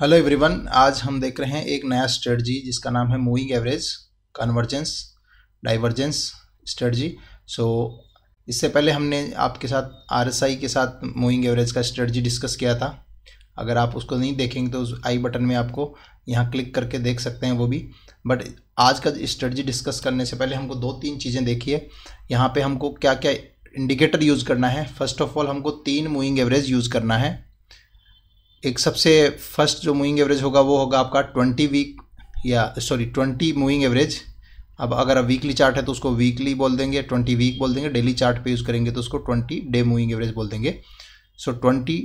hello everyone आज हम देख रहे हैं एक नया स्ट्रेटजी जिसका नाम है moving average convergence divergence strategy so इससे पहले हमने आपके साथ आरएसआई के साथ मूविंग एवरेज का स्ट्रेटजी डिस्कस किया था अगर आप उसको नहीं देखेंगे तो उस आई बटन में आपको यहाँ क्लिक करके देख सकते हैं वो भी बट आज का स्ट्रेटजी डिस्कस करने से पहले हमको दो तीन चीज़ें देखी है यहाँ पर हमको क्या क्या इंडिकेटर यूज़ करना है फर्स्ट ऑफ ऑल हमको तीन मूविंग एवरेज यूज़ करना है एक सबसे फर्स्ट जो मूविंग एवरेज होगा वो होगा आपका ट्वेंटी वीक या सॉरी ट्वेंटी मूविंग एवरेज अब अगर आप वीकली चार्ट है तो उसको वीकली बोल देंगे ट्वेंटी वीक बोल देंगे डेली चार्ट पे यूज़ करेंगे तो उसको ट्वेंटी डे मूविंग एवरेज बोल देंगे सो ट्वेंटी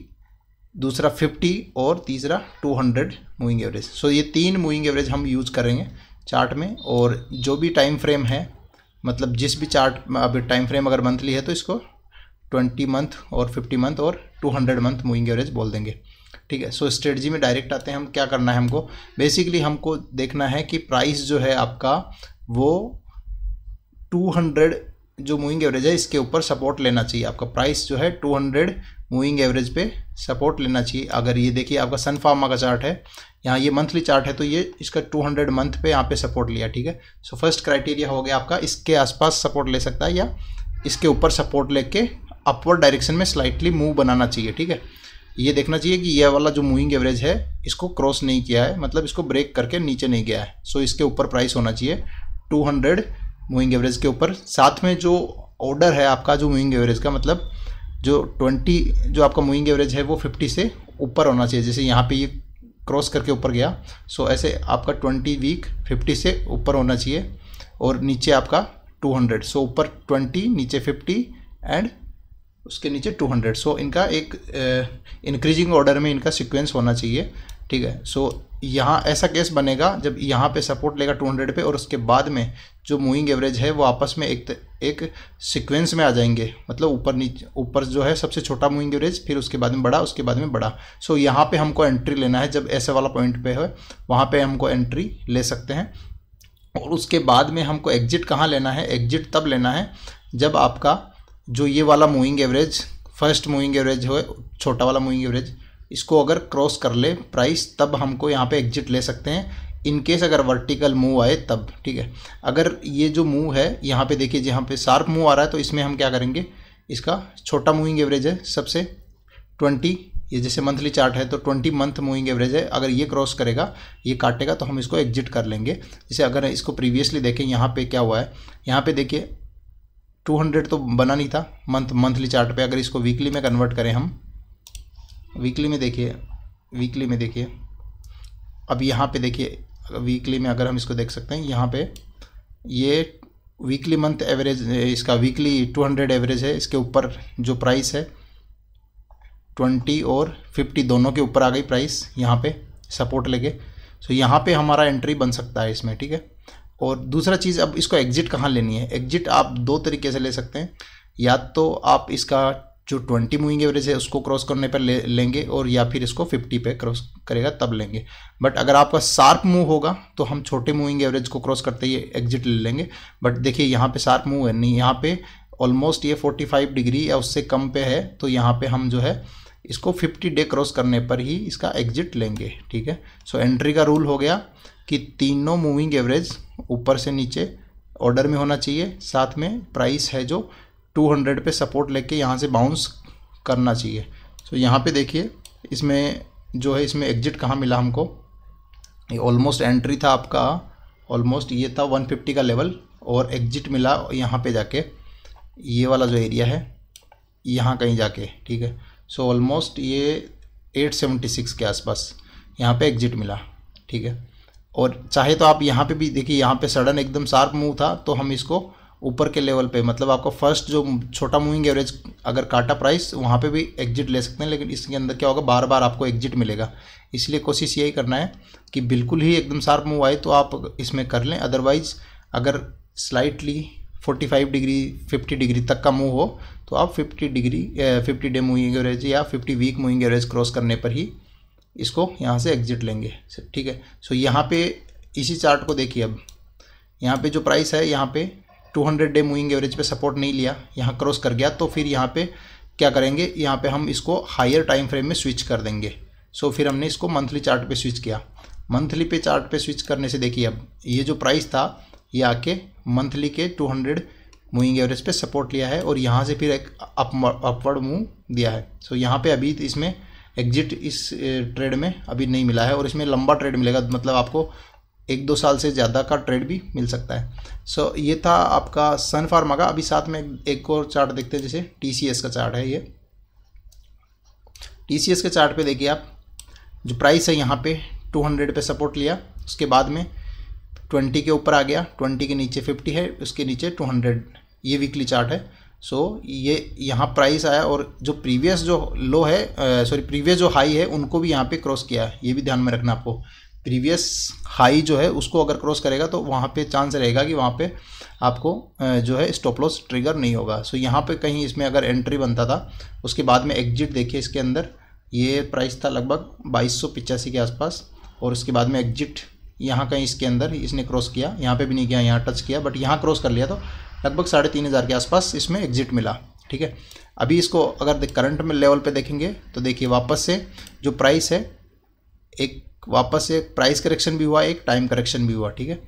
दूसरा फिफ्टी और तीसरा two hundred moving average so ये तीन मूविंग एवरेज हम यूज़ करेंगे चार्ट में और जो भी टाइम फ्रेम है मतलब जिस भी चार्ट अभी टाइम फ्रेम अगर मंथली है तो इसको ट्वेंटी मंथ और फिफ्टी मंथ और two hundred month moving average बोल देंगे ठीक है सो so, स्ट्रेटजी में डायरेक्ट आते हैं हम क्या करना है हमको बेसिकली हमको देखना है कि प्राइस जो है आपका वो 200 जो मूविंग एवरेज है इसके ऊपर सपोर्ट लेना चाहिए आपका प्राइस जो है 200 मूविंग एवरेज पे सपोर्ट लेना चाहिए अगर ये देखिए आपका सन फार्मा का चार्ट है यहाँ ये मंथली चार्ट है तो ये इसका 200 मंथ पे यहाँ पे सपोर्ट लिया ठीक है सो फर्स्ट क्राइटेरिया हो गया आपका इसके आसपास सपोर्ट ले सकता है या इसके ऊपर सपोर्ट लेके अपवर्ड डायरेक्शन में स्लाइटली मूव बनाना चाहिए ठीक है ये देखना चाहिए कि यह वाला जो मूविंग एवरेज है इसको क्रॉस नहीं किया है मतलब इसको ब्रेक करके नीचे नहीं गया है सो इसके ऊपर प्राइस होना चाहिए 200 मूविंग एवरेज के ऊपर साथ में जो ऑर्डर है आपका जो मूविंग एवरेज का मतलब जो 20 जो आपका मूविंग एवरेज है वो 50 से ऊपर होना चाहिए जैसे यहाँ पे ये क्रॉस करके ऊपर गया सो ऐसे आपका 20 वीक 50 से ऊपर होना चाहिए और नीचे आपका 200 सो ऊपर 20 नीचे 50 एंड उसके नीचे 200 सो so, इनका एक इंक्रीजिंग ऑर्डर में इनका सीक्वेंस होना चाहिए ठीक है सो so, यहाँ ऐसा केस बनेगा जब यहाँ पे सपोर्ट लेगा 200 पे और उसके बाद में जो मूविंग एवरेज है वो आपस में एक एक सीक्वेंस में आ जाएंगे मतलब ऊपर नीचे ऊपर जो है सबसे छोटा मूविंग एवरेज फिर उसके बाद में बड़ा उसके बाद में बड़ा सो so, यहाँ पे हमको एंट्री लेना है जब ऐसे वाला पॉइंट पे है वहाँ पे हमको एंट्री ले सकते हैं और उसके बाद में हमको एग्जिट कहाँ लेना है एग्जिट तब लेना है जब आपका जो ये वाला moving average first moving average हो छोटा वाला मूविंग एवरेज इसको अगर क्रॉस कर ले प्राइस तब हमको यहाँ पे एग्जिट ले सकते हैं इनकेस अगर वर्टिकल मूव आए तब ठीक है अगर ये जो मूव है यहाँ पे देखिए जहाँ पे शार्प मूव आ रहा है तो इसमें हम क्या करेंगे इसका छोटा मूविंग एवरेज है सबसे ट्वेंटी ये जैसे मंथली चार्ट है तो ट्वेंटी मंथ मूविंग एवरेज है अगर ये क्रॉस करेगा ये काटेगा तो हम इसको एग्जिट कर लेंगे जैसे अगर इसको प्रीवियसली देखें यहाँ पे क्या हुआ है यहाँ पे देखिए टू हंड्रेड तो बना नहीं था मंथ मंथली चार्ट पे अगर इसको वीकली में कन्वर्ट करें हम वीकली में देखिए वीकली में देखिए अब यहाँ पे देखिए वीकली में अगर हम इसको देख सकते हैं यहाँ पे ये वीकली मंथ एवरेज इसका वीकली टू हंड्रेड एवरेज है इसके ऊपर जो प्राइस है ट्वेंटी और फिफ्टी दोनों के ऊपर आ गई प्राइस यहाँ पर सपोर्ट लेके सो यहाँ पर हमारा एंट्री बन सकता है इसमें ठीक है और दूसरा चीज़ अब इसको एग्ज़िट कहाँ लेनी है एग्ज़िट आप दो तरीके से ले सकते हैं या तो आप इसका जो ट्वेंटी मूविंग एवरेज है उसको क्रॉस करने पर ले लेंगे और या फिर इसको फिफ्टी पे क्रॉस करेगा तब लेंगे बट अगर आपका शार्प मूव होगा तो हम छोटे मूविंग एवरेज को क्रॉस करते ही एग्जिट ले लेंगे बट देखिए यहाँ पे शार्प मूव है नहीं यहाँ पे ऑलमोस्ट ये 45 डिग्री या उससे कम पे है तो यहाँ पे हम जो है इसको 50 डे क्रॉस करने पर ही इसका एग्जिट लेंगे ठीक है सो so, एंट्री का रूल हो गया कि तीनों मूविंग एवरेज ऊपर से नीचे ऑर्डर में होना चाहिए साथ में प्राइस है जो 200 पे सपोर्ट लेके यहाँ से बाउंस करना चाहिए तो so, यहाँ पे देखिए इसमें जो है इसमें एग्जिट कहाँ मिला हमको ये ऑलमोस्ट एंट्री था आपका ऑलमोस्ट ये था 150 का लेवल और एग्जिट मिला यहाँ पे जाके ये वाला जो एरिया है यहाँ कहीं जाके ठीक है सो ऑलमोस्ट ये 876 के आसपास यहाँ पे एग्जिट मिला ठीक है और चाहे तो आप यहाँ पे भी देखिए यहाँ पे सडन एकदम शार्प मूव था तो हम इसको ऊपर के लेवल पे मतलब आपको फर्स्ट जो छोटा मूविंग एवरेज अगर काटा प्राइस वहाँ पे भी एग्जिट ले सकते हैं लेकिन इसके अंदर क्या होगा बार बार आपको एग्जिट मिलेगा इसलिए कोशिश यही करना है कि बिल्कुल ही एकदम शार्प मूव आए तो आप इसमें कर लें अदरवाइज अगर स्लाइटली 45 डिग्री 50 डिग्री तक का मूव हो तो आप 50 डिग्री 50 डे मूविंग एवरेज या 50 वीक मूविंग एवरेज क्रॉस करने पर ही इसको यहाँ से एग्जिट लेंगे ठीक है सो यहाँ पे इसी चार्ट को देखिए अब यहाँ पे जो प्राइस है यहाँ पे 200 डे मूविंग एवरेज पे सपोर्ट नहीं लिया यहाँ क्रॉस कर गया तो फिर यहाँ पे क्या करेंगे यहाँ पे हम इसको हायर टाइम फ्रेम में स्विच कर देंगे सो फिर हमने इसको मंथली चार्ट पे स्विच किया मंथली पे चार्ट पे स्विच करने से देखिए अब ये जो प्राइस था ये आके मंथली के टू मूविंग एवरेज पर सपोर्ट लिया है और यहाँ से फिर एक अपवर्ड मूव दिया है सो यहाँ पर अभी इसमें एग्जिट इस ट्रेड में अभी नहीं मिला है और इसमें लंबा ट्रेड मिलेगा मतलब आपको एक दो साल से ज़्यादा का ट्रेड भी मिल सकता है सो so, ये था आपका सन फार्मा का अभी साथ में एक और चार्ट देखते हैं जैसे टी का चार्ट है ये टी के चार्ट पे देखिए आप जो प्राइस है यहाँ पे 200 पे सपोर्ट लिया उसके बाद में 20 के ऊपर आ गया 20 के नीचे 50 है उसके नीचे 200 ये वीकली चार्ट है सो so, ये यहाँ प्राइस आया और जो प्रीवियस जो लो है सॉरी प्रीवियस जो हाई है उनको भी यहाँ पे क्रॉस किया है ये भी ध्यान में रखना आपको प्रीवियस हाई जो है उसको अगर क्रॉस करेगा तो वहाँ पे चांस रहेगा कि वहाँ पे आपको जो है स्टॉप लॉस ट्रिगर नहीं होगा सो so, यहाँ पे कहीं इसमें अगर एंट्री बनता था उसके बाद में एग्जिट देखिए इसके अंदर ये प्राइस था लगभग बाईस के आसपास और उसके बाद में एग्जिट यहाँ कहीं इसके अंदर इसने क्रॉस किया यहाँ पे भी नहीं किया यहाँ टच किया बट यहाँ क्रॉस कर लिया तो लगभग साढ़े तीन हज़ार के आसपास इसमें एग्जिट मिला ठीक है अभी इसको अगर करंट में लेवल पे देखेंगे तो देखिए वापस से जो प्राइस है एक वापस से प्राइस करेक्शन भी हुआ एक टाइम करेक्शन भी हुआ ठीक है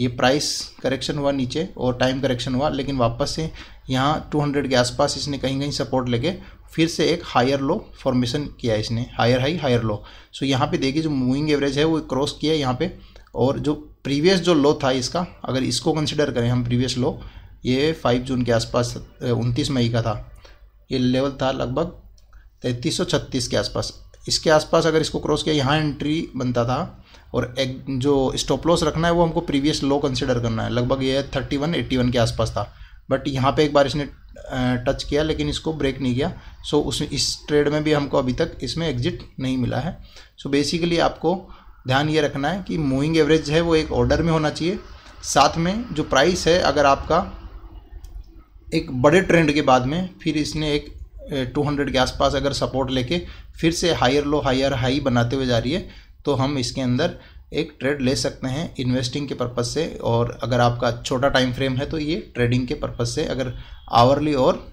ये प्राइस करेक्शन हुआ नीचे और टाइम करेक्शन हुआ लेकिन वापस से यहाँ 200 के आसपास इसने कहीं कहीं सपोर्ट लेके फिर से एक हायर लो फॉर्मेशन किया इसने higher high higher low so यहाँ पे देखिए जो मूविंग एवरेज है वो क्रॉस किया यहाँ पे और जो प्रीवियस जो लो था इसका अगर इसको कंसिडर करें हम प्रीवियस लो ये फाइव जून के आसपास उनतीस मई का था ये लेवल था लगभग तैंतीस सौ छत्तीस के आसपास इसके आसपास अगर इसको क्रॉस किया यहाँ एंट्री बनता था और एक जो स्टॉप लॉस रखना है वो हमको प्रीवियस लो कंसिडर करना है लगभग ये थर्टी वन एट्टी वन के आसपास था बट यहाँ पे एक बार इसने टच किया लेकिन इसको ब्रेक नहीं किया सो उस इस ट्रेड में भी हमको अभी तक इसमें एग्जिट नहीं मिला है सो बेसिकली आपको ध्यान ये रखना है कि मूविंग एवरेज है वो एक ऑर्डर में होना चाहिए साथ में जो प्राइस है अगर आपका एक बड़े ट्रेंड के बाद में फिर इसने एक 200 के आसपास अगर सपोर्ट लेके फिर से हायर लो हायर हाई बनाते हुए जा रही है तो हम इसके अंदर एक ट्रेड ले सकते हैं इन्वेस्टिंग के पर्पज़ से और अगर आपका छोटा टाइम फ्रेम है तो ये ट्रेडिंग के पर्पज़ से अगर आवरली और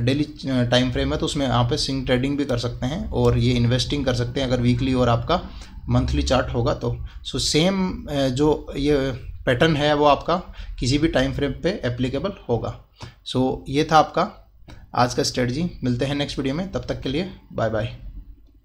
डेली टाइम फ्रेम है तो उसमें यहाँ पे सिंग ट्रेडिंग भी कर सकते हैं और ये इन्वेस्टिंग कर सकते हैं अगर वीकली और आपका मंथली चार्ट होगा तो सो सेम जो ये पैटर्न है वो आपका किसी भी टाइम फ्रेम पे एप्लीकेबल होगा सो so, ये था आपका आज का स्ट्रेटजी मिलते हैं नेक्स्ट वीडियो में तब तक के लिए बाय बाय